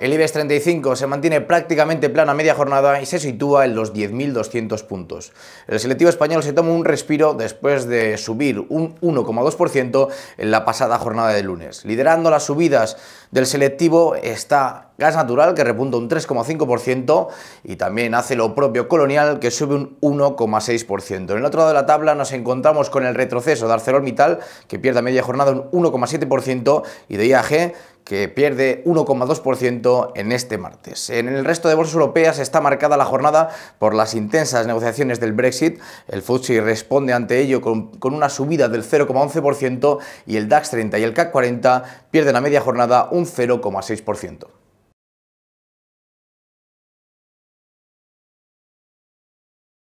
El IBEX 35 se mantiene prácticamente plano media jornada y se sitúa en los 10.200 puntos. El selectivo español se toma un respiro después de subir un 1,2% en la pasada jornada de lunes. Liderando las subidas del selectivo está Gas Natural, que repunta un 3,5%, y también hace lo propio Colonial, que sube un 1,6%. En el otro lado de la tabla nos encontramos con el retroceso de ArcelorMittal, que pierde a media jornada un 1,7%, y de IAG, que pierde 1,2% en este martes. En el resto de bolsas europeas está marcada la jornada por las intensas negociaciones del Brexit. El FTSE responde ante ello con, con una subida del 0,11% y el DAX 30 y el CAC 40 pierden a media jornada un 0,6%.